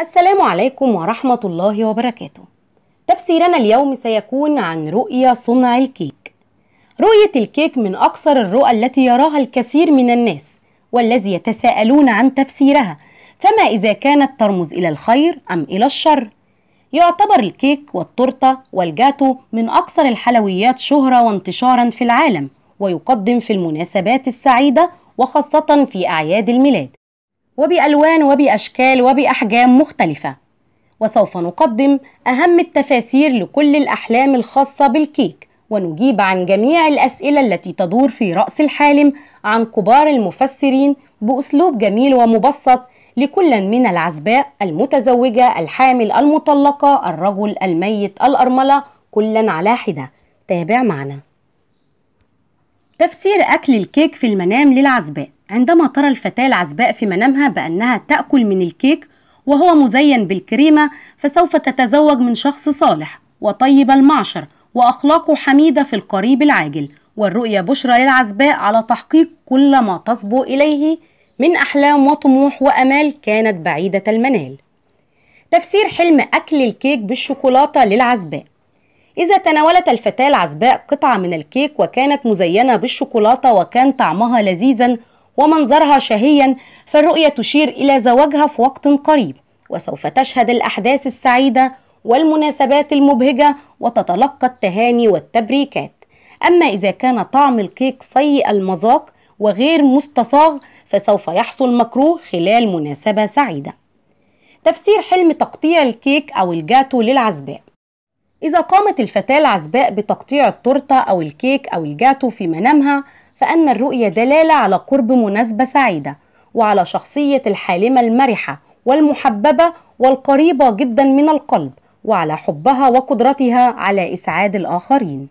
السلام عليكم ورحمة الله وبركاته تفسيرنا اليوم سيكون عن رؤية صنع الكيك رؤية الكيك من أكثر الرؤى التي يراها الكثير من الناس والذي يتساءلون عن تفسيرها فما إذا كانت ترمز إلى الخير أم إلى الشر يعتبر الكيك والتورتة والجاتو من أكثر الحلويات شهرة وانتشارا في العالم ويقدم في المناسبات السعيدة وخاصة في أعياد الميلاد وبألوان وبأشكال وبأحجام مختلفة وسوف نقدم أهم التفاسير لكل الأحلام الخاصة بالكيك ونجيب عن جميع الأسئلة التي تدور في رأس الحالم عن كبار المفسرين بأسلوب جميل ومبسط لكل من العزباء المتزوجة الحامل المطلقة الرجل الميت الأرملة كلا على حدة تابع معنا تفسير أكل الكيك في المنام للعزباء عندما ترى الفتاة العزباء في منامها بأنها تأكل من الكيك وهو مزين بالكريمة فسوف تتزوج من شخص صالح وطيب المعشر وأخلاقه حميدة في القريب العاجل والرؤية بشرى للعزباء على تحقيق كل ما تصبو إليه من أحلام وطموح وأمال كانت بعيدة المنال تفسير حلم أكل الكيك بالشوكولاتة للعزباء إذا تناولت الفتاة العزباء قطعة من الكيك وكانت مزينة بالشوكولاتة وكان طعمها لذيذا ومنظرها شهيا فالرؤية تشير إلى زواجها في وقت قريب وسوف تشهد الأحداث السعيدة والمناسبات المبهجة وتتلقى التهاني والتبريكات أما إذا كان طعم الكيك سيء المذاق وغير مستصاغ فسوف يحصل مكروه خلال مناسبة سعيدة تفسير حلم تقطيع الكيك أو الجاتو للعزباء إذا قامت الفتاة العزباء بتقطيع التورتة أو الكيك أو الجاتو في منامها فأن الرؤية دلالة على قرب مناسبة سعيدة وعلى شخصية الحالمة المرحة والمحببة والقريبة جدا من القلب وعلى حبها وقدرتها على إسعاد الآخرين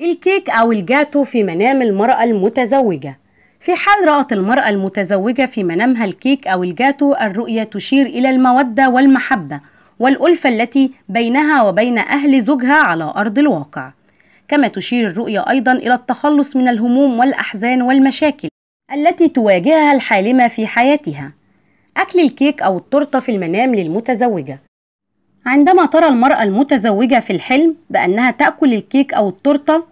الكيك أو الجاتو في منام المرأة المتزوجة في حال رأت المرأة المتزوجة في منامها الكيك أو الجاتو الرؤية تشير إلى المودة والمحبة والألفة التي بينها وبين أهل زوجها على أرض الواقع كما تشير الرؤية أيضا إلى التخلص من الهموم والأحزان والمشاكل التي تواجهها الحالمة في حياتها أكل الكيك أو التورتة في المنام للمتزوجة عندما ترى المرأة المتزوجة في الحلم بأنها تأكل الكيك أو التورتة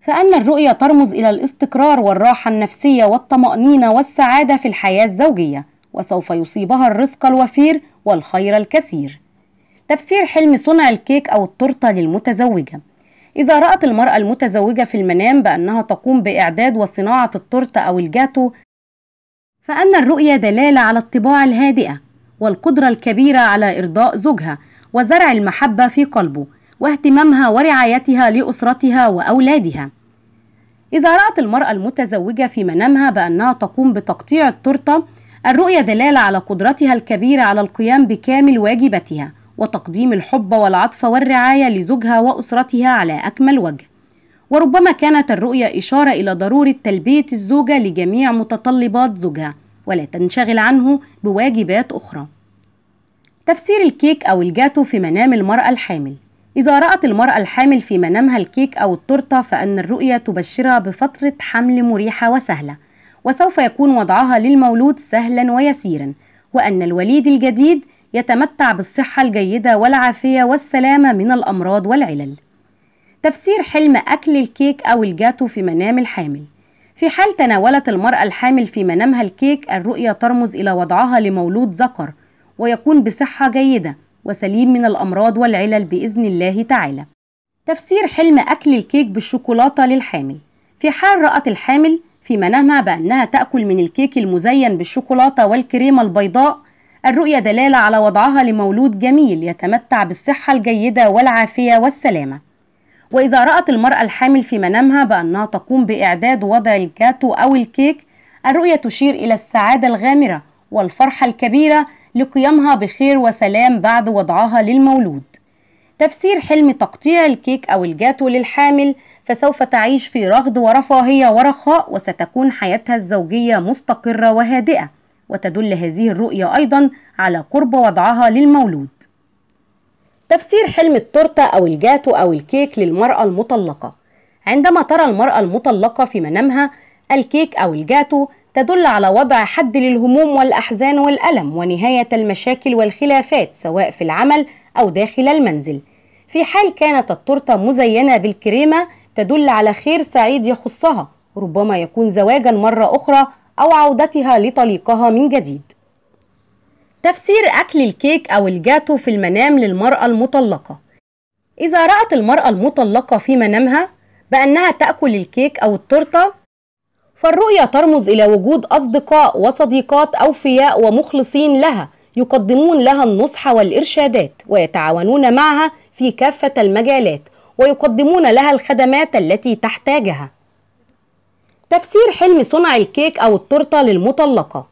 فأن الرؤية ترمز إلى الاستقرار والراحة النفسية والطمأنينة والسعادة في الحياة الزوجية وسوف يصيبها الرزق الوفير والخير الكثير تفسير حلم صنع الكيك أو التورتة للمتزوجة إذا رأت المرأة المتزوجة في المنام بأنها تقوم بإعداد وصناعة التورتة أو الجاتو فأن الرؤية دلالة على الطباع الهادئة والقدرة الكبيرة على إرضاء زوجها وزرع المحبة في قلبه واهتمامها ورعايتها لأسرتها وأولادها إذا رأت المرأة المتزوجة في منامها بأنها تقوم بتقطيع التورتة الرؤية دلالة على قدرتها الكبيرة على القيام بكامل واجباتها وتقديم الحب والعطف والرعاية لزوجها وأسرتها على أكمل وجه وربما كانت الرؤية إشارة إلى ضرورة تلبية الزوجة لجميع متطلبات زوجها ولا تنشغل عنه بواجبات أخرى تفسير الكيك أو الجاتو في منام المرأة الحامل إذا رأت المرأة الحامل في منامها الكيك أو التورتة فإن الرؤية تبشرها بفترة حمل مريحة وسهلة وسوف يكون وضعها للمولود سهلا ويسيرا وأن الوليد الجديد يتمتع بالصحة الجيدة والعافية والسلامة من الأمراض والعلل تفسير حلم أكل الكيك أو الجاتو في منام الحامل في حال تناولت المرأة الحامل في منامها الكيك الرؤية ترمز إلى وضعها لمولود ذكر ويكون بصحة جيدة وسليم من الأمراض والعلل بإذن الله تعالى تفسير حلم أكل الكيك بالشوكولاتة للحامل في حال رأت الحامل في منامها بأنها تأكل من الكيك المزين بالشوكولاتة والكريمة البيضاء الرؤية دلالة على وضعها لمولود جميل يتمتع بالصحة الجيدة والعافية والسلامة وإذا رأت المرأة الحامل في منامها بأنها تقوم بإعداد وضع الجاتو أو الكيك الرؤية تشير إلى السعادة الغامرة والفرحة الكبيرة لقيامها بخير وسلام بعد وضعها للمولود تفسير حلم تقطيع الكيك أو الجاتو للحامل فسوف تعيش في رغد ورفاهية ورخاء وستكون حياتها الزوجية مستقرة وهادئة وتدل هذه الرؤية أيضا على قرب وضعها للمولود تفسير حلم التورتة أو الجاتو أو الكيك للمرأة المطلقة عندما ترى المرأة المطلقة في منامها الكيك أو الجاتو تدل على وضع حد للهموم والأحزان والألم ونهاية المشاكل والخلافات سواء في العمل أو داخل المنزل في حال كانت التورتة مزينة بالكريمة تدل على خير سعيد يخصها ربما يكون زواجا مرة أخرى أو عودتها لطليقها من جديد تفسير أكل الكيك أو الجاتو في المنام للمرأة المطلقة إذا رأت المرأة المطلقة في منامها بأنها تأكل الكيك أو التورتة فالرؤية ترمز إلى وجود أصدقاء وصديقات أوفياء ومخلصين لها يقدمون لها النصح والإرشادات ويتعاونون معها في كافة المجالات ويقدمون لها الخدمات التي تحتاجها تفسير حلم صنع الكيك أو التورتة للمطلقة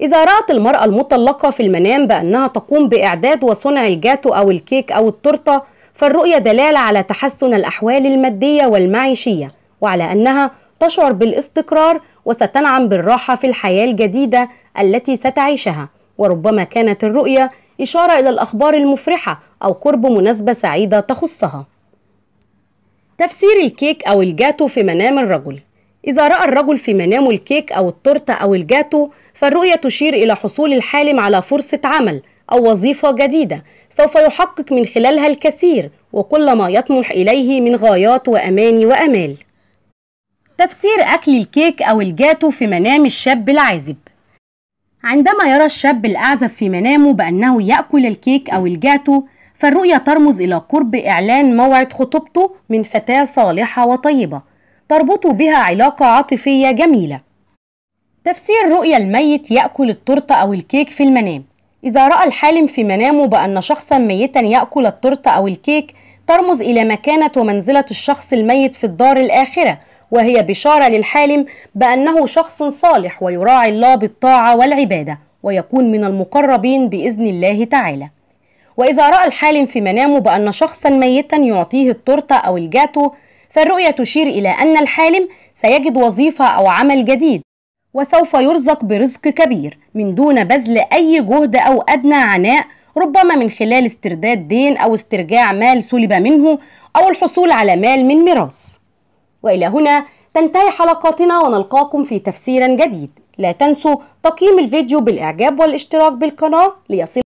إذا رأت المرأة المطلقة في المنام بأنها تقوم بإعداد وصنع الجاتو أو الكيك أو التورتة فالرؤية دلالة على تحسن الأحوال المادية والمعيشية وعلى أنها تشعر بالاستقرار وستنعم بالراحة في الحياة الجديدة التي ستعيشها وربما كانت الرؤية إشارة إلى الأخبار المفرحة أو قرب مناسبة سعيدة تخصها تفسير الكيك أو الجاتو في منام الرجل إذا رأى الرجل في منامه الكيك أو التورتة أو الجاتو فالرؤية تشير إلى حصول الحالم على فرصة عمل أو وظيفة جديدة سوف يحقق من خلالها الكثير وكل ما يطمح إليه من غايات وأماني وأمال تفسير أكل الكيك أو الجاتو في منام الشاب العازب عندما يرى الشاب الأعزب في منامه بأنه يأكل الكيك أو الجاتو فالرؤية ترمز إلى قرب إعلان موعد خطوبته من فتاة صالحة وطيبة تربط بها علاقة عاطفية جميلة تفسير رؤية الميت يأكل التورتة أو الكيك في المنام إذا رأى الحالم في منامه بأن شخصا ميتا يأكل التورتة أو الكيك ترمز إلى مكانة ومنزلة الشخص الميت في الدار الآخرة وهي بشارة للحالم بأنه شخص صالح ويراعي الله بالطاعة والعبادة ويكون من المقربين بإذن الله تعالى وإذا رأى الحالم في منامه بأن شخصا ميتا يعطيه التورتة أو الجاتو فالرؤية تشير إلى أن الحالم سيجد وظيفة أو عمل جديد وسوف يرزق برزق كبير من دون بذل أي جهد أو أدنى عناء ربما من خلال استرداد دين أو استرجاع مال سلب منه أو الحصول على مال من ميراث وإلى هنا تنتهي حلقاتنا ونلقاكم في تفسير جديد لا تنسوا تقييم الفيديو بالإعجاب والاشتراك بالقناة ليصل